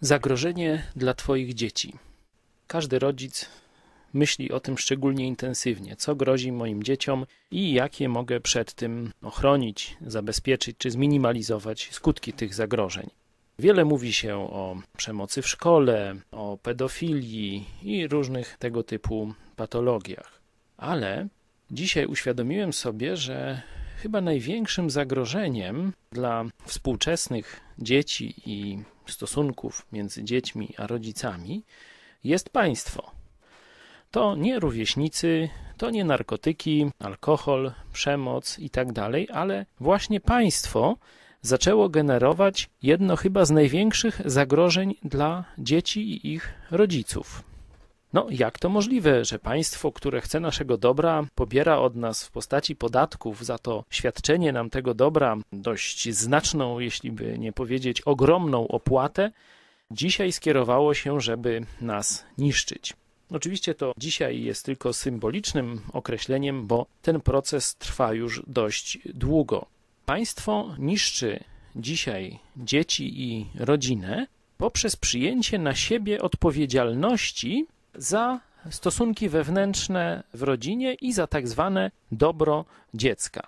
Zagrożenie dla Twoich dzieci. Każdy rodzic myśli o tym szczególnie intensywnie, co grozi moim dzieciom i jakie mogę przed tym ochronić, zabezpieczyć czy zminimalizować skutki tych zagrożeń. Wiele mówi się o przemocy w szkole, o pedofilii i różnych tego typu patologiach. Ale dzisiaj uświadomiłem sobie, że chyba największym zagrożeniem dla współczesnych dzieci i stosunków między dziećmi a rodzicami jest państwo. To nie rówieśnicy, to nie narkotyki, alkohol, przemoc itd., tak ale właśnie państwo zaczęło generować jedno chyba z największych zagrożeń dla dzieci i ich rodziców. No, jak to możliwe, że państwo, które chce naszego dobra, pobiera od nas w postaci podatków za to świadczenie nam tego dobra dość znaczną, jeśli by nie powiedzieć ogromną opłatę, dzisiaj skierowało się, żeby nas niszczyć. Oczywiście to dzisiaj jest tylko symbolicznym określeniem, bo ten proces trwa już dość długo. Państwo niszczy dzisiaj dzieci i rodzinę poprzez przyjęcie na siebie odpowiedzialności za stosunki wewnętrzne w rodzinie i za tak zwane dobro dziecka.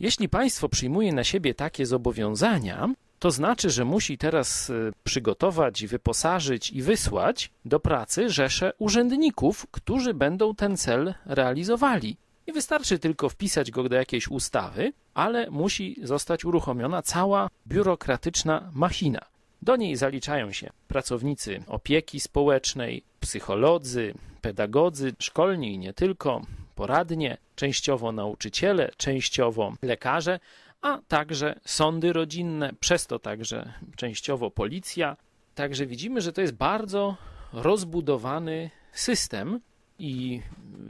Jeśli państwo przyjmuje na siebie takie zobowiązania, to znaczy, że musi teraz y, przygotować, wyposażyć i wysłać do pracy rzesze urzędników, którzy będą ten cel realizowali. Nie wystarczy tylko wpisać go do jakiejś ustawy, ale musi zostać uruchomiona cała biurokratyczna machina. Do niej zaliczają się pracownicy opieki społecznej, psycholodzy, pedagodzy, szkolni i nie tylko, poradnie, częściowo nauczyciele, częściowo lekarze, a także sądy rodzinne, przez to także częściowo policja. Także widzimy, że to jest bardzo rozbudowany system i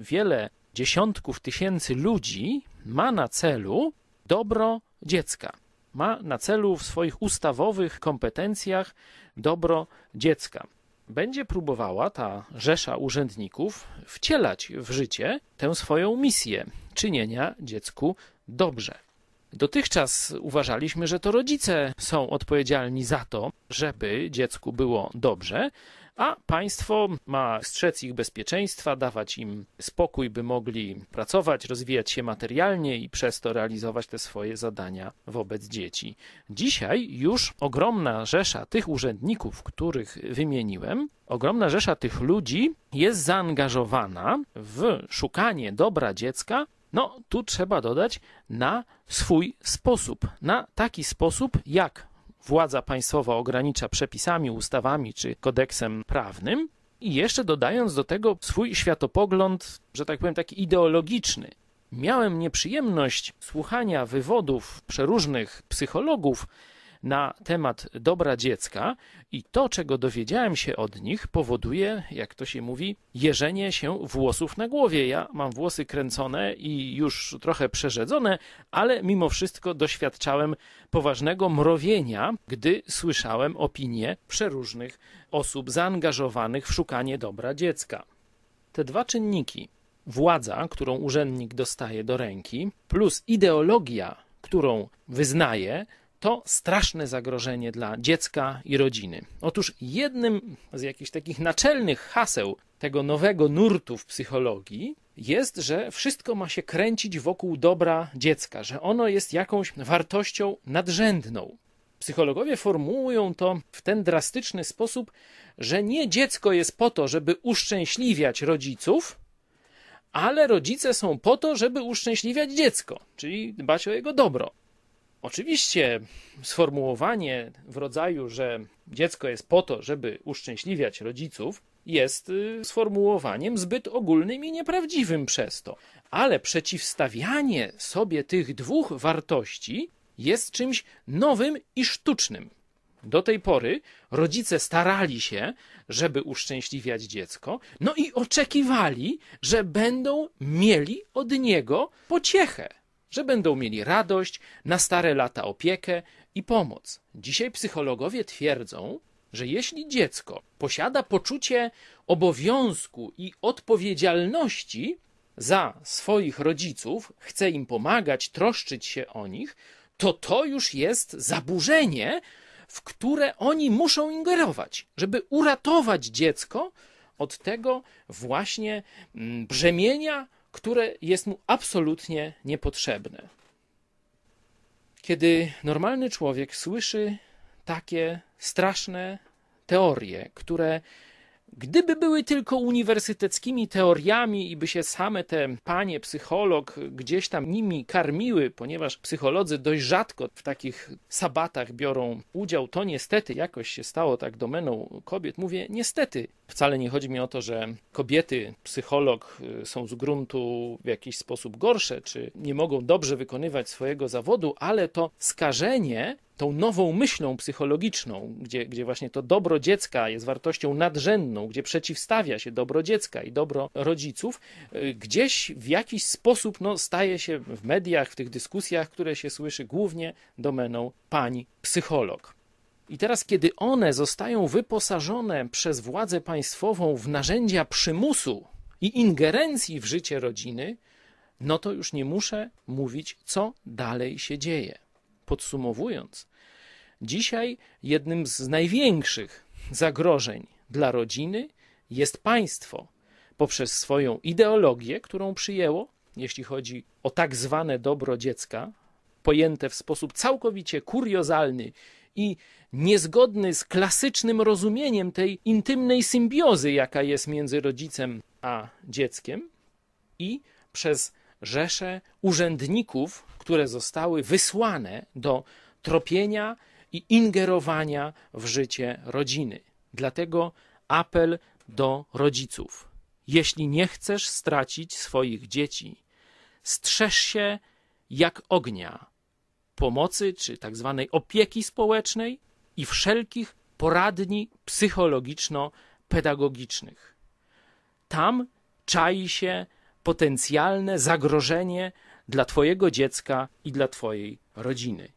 wiele dziesiątków tysięcy ludzi ma na celu dobro dziecka ma na celu w swoich ustawowych kompetencjach dobro dziecka. Będzie próbowała ta rzesza urzędników wcielać w życie tę swoją misję czynienia dziecku dobrze. Dotychczas uważaliśmy, że to rodzice są odpowiedzialni za to, żeby dziecku było dobrze, a państwo ma strzec ich bezpieczeństwa, dawać im spokój, by mogli pracować, rozwijać się materialnie i przez to realizować te swoje zadania wobec dzieci. Dzisiaj już ogromna rzesza tych urzędników, których wymieniłem, ogromna rzesza tych ludzi jest zaangażowana w szukanie dobra dziecka no, tu trzeba dodać na swój sposób, na taki sposób, jak władza państwowa ogranicza przepisami, ustawami czy kodeksem prawnym, i jeszcze dodając do tego swój światopogląd, że tak powiem, taki ideologiczny. Miałem nieprzyjemność słuchania wywodów przeróżnych psychologów na temat dobra dziecka i to, czego dowiedziałem się od nich, powoduje, jak to się mówi, jeżenie się włosów na głowie. Ja mam włosy kręcone i już trochę przerzedzone, ale mimo wszystko doświadczałem poważnego mrowienia, gdy słyszałem opinie przeróżnych osób zaangażowanych w szukanie dobra dziecka. Te dwa czynniki władza, którą urzędnik dostaje do ręki, plus ideologia, którą wyznaje, to straszne zagrożenie dla dziecka i rodziny. Otóż jednym z jakichś takich naczelnych haseł tego nowego nurtu w psychologii jest, że wszystko ma się kręcić wokół dobra dziecka, że ono jest jakąś wartością nadrzędną. Psychologowie formułują to w ten drastyczny sposób, że nie dziecko jest po to, żeby uszczęśliwiać rodziców, ale rodzice są po to, żeby uszczęśliwiać dziecko, czyli dbać o jego dobro. Oczywiście sformułowanie w rodzaju, że dziecko jest po to, żeby uszczęśliwiać rodziców, jest y, sformułowaniem zbyt ogólnym i nieprawdziwym przez to. Ale przeciwstawianie sobie tych dwóch wartości jest czymś nowym i sztucznym. Do tej pory rodzice starali się, żeby uszczęśliwiać dziecko, no i oczekiwali, że będą mieli od niego pociechę że będą mieli radość, na stare lata opiekę i pomoc. Dzisiaj psychologowie twierdzą, że jeśli dziecko posiada poczucie obowiązku i odpowiedzialności za swoich rodziców, chce im pomagać, troszczyć się o nich, to to już jest zaburzenie, w które oni muszą ingerować, żeby uratować dziecko od tego właśnie mm, brzemienia które jest mu absolutnie niepotrzebne. Kiedy normalny człowiek słyszy takie straszne teorie, które Gdyby były tylko uniwersyteckimi teoriami i by się same te panie psycholog gdzieś tam nimi karmiły, ponieważ psycholodzy dość rzadko w takich sabatach biorą udział, to niestety jakoś się stało tak domeną kobiet. Mówię niestety. Wcale nie chodzi mi o to, że kobiety psycholog y, są z gruntu w jakiś sposób gorsze, czy nie mogą dobrze wykonywać swojego zawodu, ale to skażenie tą nową myślą psychologiczną, gdzie, gdzie właśnie to dobro dziecka jest wartością nadrzędną, gdzie przeciwstawia się dobro dziecka i dobro rodziców, y, gdzieś w jakiś sposób no, staje się w mediach, w tych dyskusjach, które się słyszy, głównie domeną pani psycholog. I teraz, kiedy one zostają wyposażone przez władzę państwową w narzędzia przymusu i ingerencji w życie rodziny, no to już nie muszę mówić, co dalej się dzieje. Podsumowując, dzisiaj jednym z największych zagrożeń dla rodziny jest państwo poprzez swoją ideologię, którą przyjęło, jeśli chodzi o tak zwane dobro dziecka, pojęte w sposób całkowicie kuriozalny i niezgodny z klasycznym rozumieniem tej intymnej symbiozy, jaka jest między rodzicem a dzieckiem, i przez rzesze urzędników, które zostały wysłane do tropienia i ingerowania w życie rodziny. Dlatego apel do rodziców. Jeśli nie chcesz stracić swoich dzieci, strzeż się jak ognia pomocy czy tak zwanej opieki społecznej i wszelkich poradni psychologiczno-pedagogicznych. Tam czai się potencjalne zagrożenie dla Twojego dziecka i dla Twojej rodziny.